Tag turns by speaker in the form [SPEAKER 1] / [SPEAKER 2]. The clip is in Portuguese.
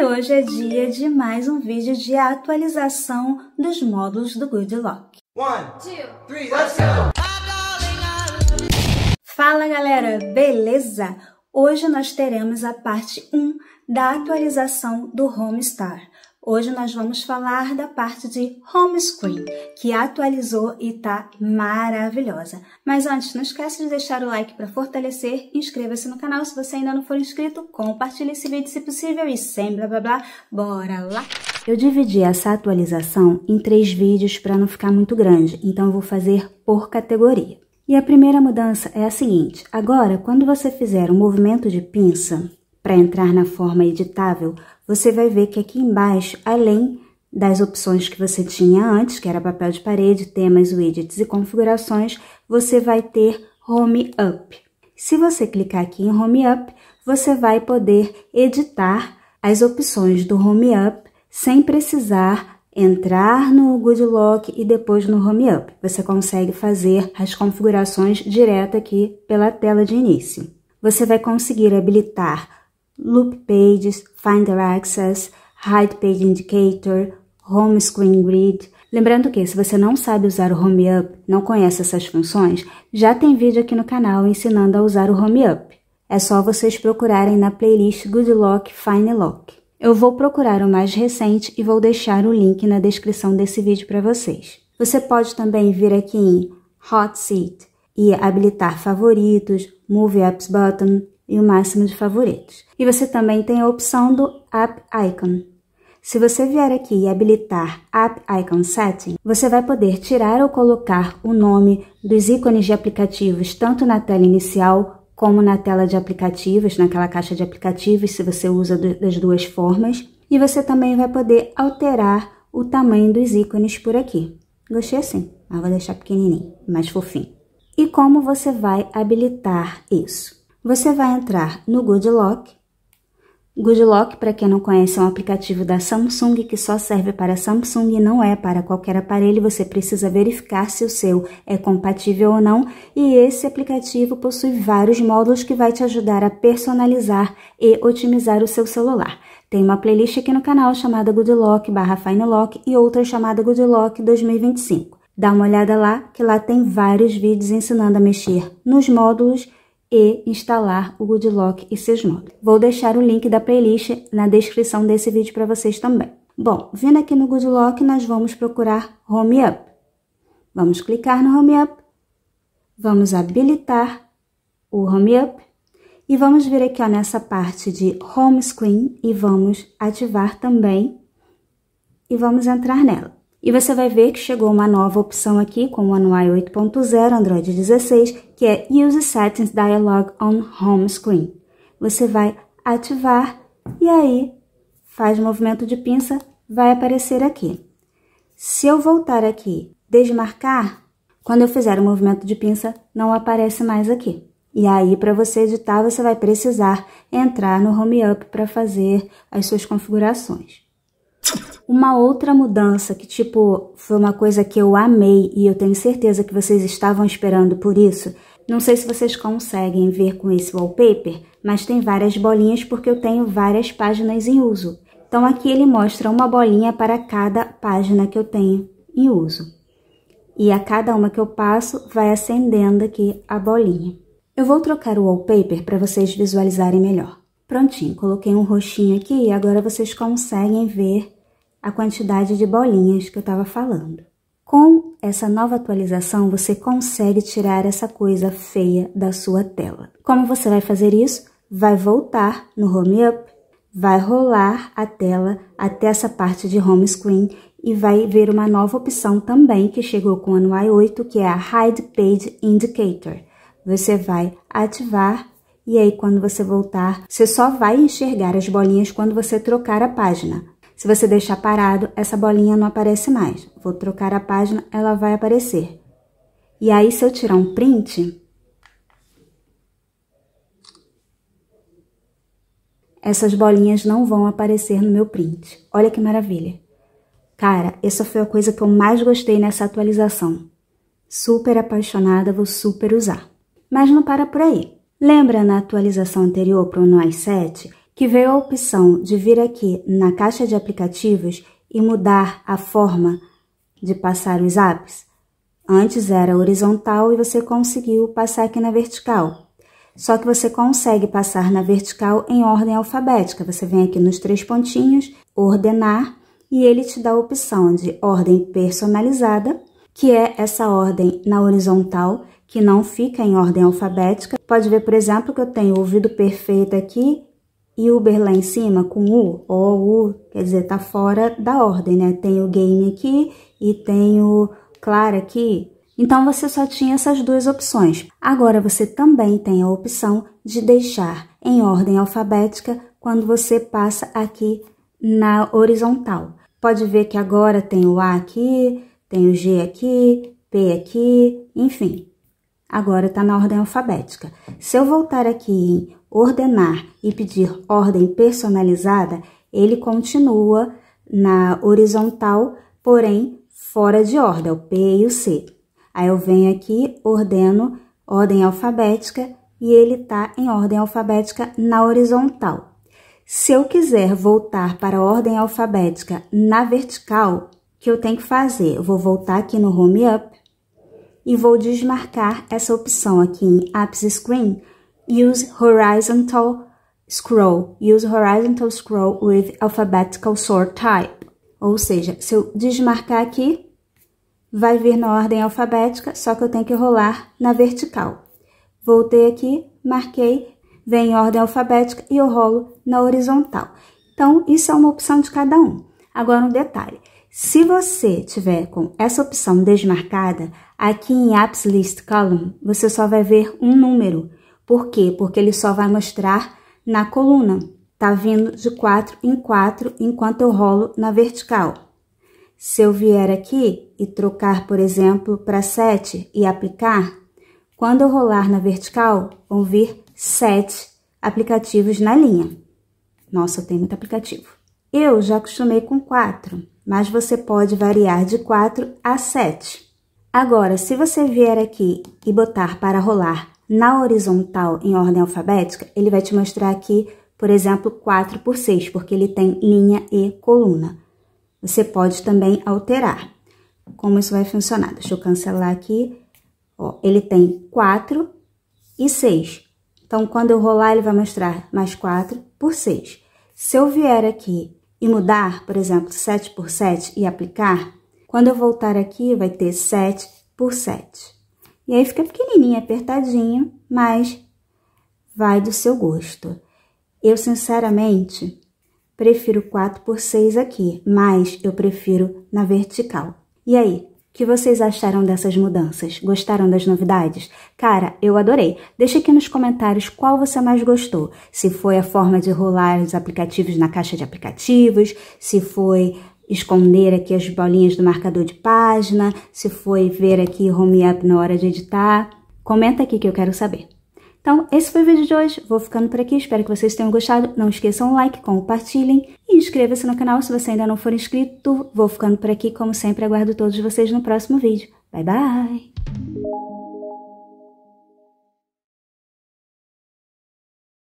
[SPEAKER 1] E hoje é dia de mais um vídeo de atualização dos módulos do Good Lock. One, two, three, let's go! Fala galera, beleza? Hoje nós teremos a parte 1 da atualização do Homestar. Hoje nós vamos falar da parte de home screen, que atualizou e tá maravilhosa. Mas antes, não esquece de deixar o like para fortalecer, inscreva-se no canal se você ainda não for inscrito, compartilhe esse vídeo se possível e sem blá blá blá, bora lá! Eu dividi essa atualização em três vídeos para não ficar muito grande, então eu vou fazer por categoria. E a primeira mudança é a seguinte, agora quando você fizer um movimento de pinça, para entrar na forma editável, você vai ver que aqui embaixo, além das opções que você tinha antes, que era papel de parede, temas, widgets e configurações, você vai ter Home Up. Se você clicar aqui em Home Up, você vai poder editar as opções do Home Up sem precisar entrar no Good Lock e depois no Home Up. Você consegue fazer as configurações direto aqui pela tela de início. Você vai conseguir habilitar loop pages, finder access, hide page indicator, home screen grid. Lembrando que se você não sabe usar o home up, não conhece essas funções, já tem vídeo aqui no canal ensinando a usar o home up. É só vocês procurarem na playlist Good Lock Fine Lock. Eu vou procurar o mais recente e vou deixar o link na descrição desse vídeo para vocês. Você pode também vir aqui em Hot Seat e habilitar favoritos, Move Apps Button, e o máximo de favoritos. E você também tem a opção do App Icon. Se você vier aqui e habilitar App Icon Setting, você vai poder tirar ou colocar o nome dos ícones de aplicativos tanto na tela inicial como na tela de aplicativos, naquela caixa de aplicativos, se você usa das duas formas. E você também vai poder alterar o tamanho dos ícones por aqui. Gostei assim, mas ah, vou deixar pequenininho, mais fofinho. E como você vai habilitar isso? você vai entrar no GoodLock. GoodLock, para quem não conhece, é um aplicativo da Samsung que só serve para Samsung e não é para qualquer aparelho. Você precisa verificar se o seu é compatível ou não. E esse aplicativo possui vários módulos que vai te ajudar a personalizar e otimizar o seu celular. Tem uma playlist aqui no canal chamada GoodLock barra Lock e outra chamada GoodLock 2025. Dá uma olhada lá, que lá tem vários vídeos ensinando a mexer nos módulos e instalar o Goodlock e seus Sysmog. Vou deixar o link da playlist na descrição desse vídeo para vocês também. Bom, vindo aqui no Goodlock, nós vamos procurar Home Up. Vamos clicar no Home Up, vamos habilitar o Home Up e vamos vir aqui ó, nessa parte de Home Screen e vamos ativar também e vamos entrar nela. E você vai ver que chegou uma nova opção aqui com o Anuai 8.0 Android 16, que é Use Settings Dialog on Home Screen. Você vai ativar e aí faz movimento de pinça, vai aparecer aqui. Se eu voltar aqui, desmarcar, quando eu fizer o movimento de pinça, não aparece mais aqui. E aí, para você editar, você vai precisar entrar no Home Up para fazer as suas configurações. Uma outra mudança que, tipo, foi uma coisa que eu amei e eu tenho certeza que vocês estavam esperando por isso. Não sei se vocês conseguem ver com esse wallpaper, mas tem várias bolinhas porque eu tenho várias páginas em uso. Então aqui ele mostra uma bolinha para cada página que eu tenho em uso. E a cada uma que eu passo, vai acendendo aqui a bolinha. Eu vou trocar o wallpaper para vocês visualizarem melhor. Prontinho, coloquei um roxinho aqui e agora vocês conseguem ver a quantidade de bolinhas que eu estava falando. Com essa nova atualização, você consegue tirar essa coisa feia da sua tela. Como você vai fazer isso? Vai voltar no Home Up, vai rolar a tela até essa parte de Home Screen e vai ver uma nova opção também que chegou com o ano i8, que é a Hide Page Indicator. Você vai ativar e aí quando você voltar, você só vai enxergar as bolinhas quando você trocar a página. Se você deixar parado, essa bolinha não aparece mais. Vou trocar a página, ela vai aparecer. E aí, se eu tirar um print, essas bolinhas não vão aparecer no meu print. Olha que maravilha. Cara, essa foi a coisa que eu mais gostei nessa atualização. Super apaixonada, vou super usar. Mas não para por aí. Lembra na atualização anterior para o NOS 7? que veio a opção de vir aqui na caixa de aplicativos e mudar a forma de passar os apps. Antes era horizontal e você conseguiu passar aqui na vertical. Só que você consegue passar na vertical em ordem alfabética. Você vem aqui nos três pontinhos, ordenar, e ele te dá a opção de ordem personalizada, que é essa ordem na horizontal, que não fica em ordem alfabética. Pode ver, por exemplo, que eu tenho ouvido perfeito aqui e Uber lá em cima com U, ou U, quer dizer, tá fora da ordem, né? Tem o game aqui e tem o claro aqui. Então, você só tinha essas duas opções. Agora, você também tem a opção de deixar em ordem alfabética quando você passa aqui na horizontal. Pode ver que agora tem o A aqui, tem o G aqui, P aqui, enfim. Agora está na ordem alfabética. Se eu voltar aqui em ordenar e pedir ordem personalizada, ele continua na horizontal, porém fora de ordem, é o P e o C. Aí eu venho aqui, ordeno ordem alfabética e ele está em ordem alfabética na horizontal. Se eu quiser voltar para a ordem alfabética na vertical, o que eu tenho que fazer? Eu vou voltar aqui no Home Up e vou desmarcar essa opção aqui em Apps Screen Use horizontal scroll. Use horizontal scroll with alphabetical sort type. Ou seja, se eu desmarcar aqui, vai vir na ordem alfabética, só que eu tenho que rolar na vertical. Voltei aqui, marquei, vem em ordem alfabética e eu rolo na horizontal. Então, isso é uma opção de cada um. Agora, um detalhe. Se você tiver com essa opção desmarcada, aqui em Apps List Column, você só vai ver um número, por quê? Porque ele só vai mostrar na coluna. Tá vindo de 4 em 4 enquanto eu rolo na vertical. Se eu vier aqui e trocar, por exemplo, para 7 e aplicar, quando eu rolar na vertical, vão vir 7 aplicativos na linha. Nossa, eu tenho muito aplicativo. Eu já acostumei com 4, mas você pode variar de 4 a 7. Agora, se você vier aqui e botar para rolar na horizontal, em ordem alfabética, ele vai te mostrar aqui, por exemplo, 4 por 6, porque ele tem linha e coluna. Você pode também alterar. Como isso vai funcionar? Deixa eu cancelar aqui. Ó, ele tem 4 e 6. Então, quando eu rolar, ele vai mostrar mais 4 por 6. Se eu vier aqui e mudar, por exemplo, 7 por 7 e aplicar, quando eu voltar aqui, vai ter 7 por 7. E aí fica pequenininho, apertadinho, mas vai do seu gosto. Eu, sinceramente, prefiro 4 por 6 aqui, mas eu prefiro na vertical. E aí, o que vocês acharam dessas mudanças? Gostaram das novidades? Cara, eu adorei. Deixa aqui nos comentários qual você mais gostou. Se foi a forma de rolar os aplicativos na caixa de aplicativos, se foi esconder aqui as bolinhas do marcador de página, se foi ver aqui home up na hora de editar. Comenta aqui que eu quero saber. Então, esse foi o vídeo de hoje. Vou ficando por aqui. Espero que vocês tenham gostado. Não esqueçam o like, compartilhem e inscreva-se no canal se você ainda não for inscrito. Vou ficando por aqui. Como sempre, aguardo todos vocês no próximo vídeo. Bye, bye!